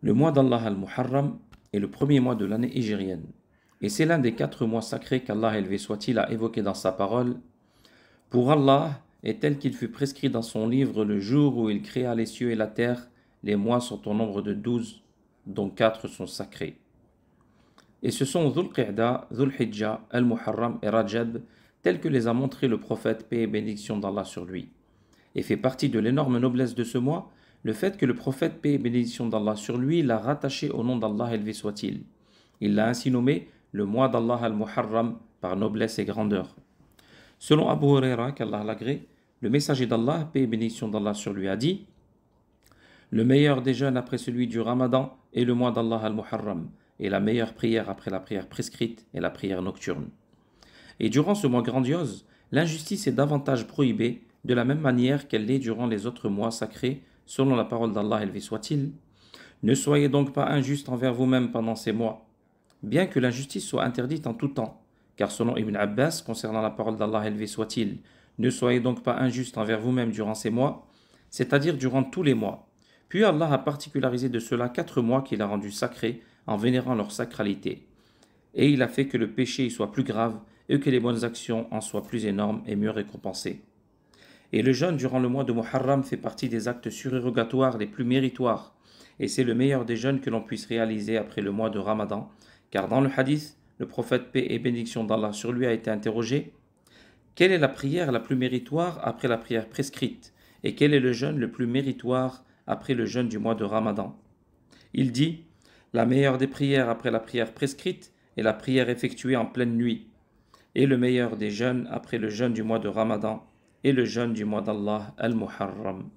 Le mois d'Allah al-Muharram est le premier mois de l'année égérienne, et c'est l'un des quatre mois sacrés qu'Allah élevé soit-il a évoqué dans sa parole. Pour Allah est tel qu'il fut prescrit dans son livre le jour où il créa les cieux et la terre, les mois sont au nombre de douze, dont quatre sont sacrés. Et ce sont Dhul qida Dhul Hijjah, Al-Muharram et Rajab, tels que les a montrés le prophète, paix et bénédiction d'Allah sur lui, et fait partie de l'énorme noblesse de ce mois le fait que le prophète, paix et bénédiction d'Allah sur lui, l'a rattaché au nom d'Allah élevé soit-il. Il l'a ainsi nommé le mois d'Allah al-Muharram par noblesse et grandeur. Selon Abu Huraira, qu'Allah l'agré, le messager d'Allah, paix et bénédiction d'Allah sur lui, a dit Le meilleur des jeûnes après celui du Ramadan est le mois d'Allah al-Muharram, et la meilleure prière après la prière prescrite est la prière nocturne. Et durant ce mois grandiose, l'injustice est davantage prohibée, de la même manière qu'elle l'est durant les autres mois sacrés selon la parole d'Allah élevé soit-il, ne soyez donc pas injuste envers vous-même pendant ces mois, bien que l'injustice soit interdite en tout temps, car selon Ibn Abbas, concernant la parole d'Allah élevé soit-il, ne soyez donc pas injuste envers vous-même durant ces mois, c'est-à-dire durant tous les mois. Puis Allah a particularisé de cela quatre mois qu'il a rendus sacrés en vénérant leur sacralité. Et il a fait que le péché y soit plus grave et que les bonnes actions en soient plus énormes et mieux récompensées. Et le jeûne durant le mois de Muharram fait partie des actes surérogatoires les plus méritoires. Et c'est le meilleur des jeûnes que l'on puisse réaliser après le mois de Ramadan. Car dans le hadith, le prophète paix et bénédiction d'Allah sur lui a été interrogé. Quelle est la prière la plus méritoire après la prière prescrite Et quel est le jeûne le plus méritoire après le jeûne du mois de Ramadan Il dit, la meilleure des prières après la prière prescrite est la prière effectuée en pleine nuit, et le meilleur des jeûnes après le jeûne du mois de Ramadan et le jeûne du mois d'Allah, al-Muharram.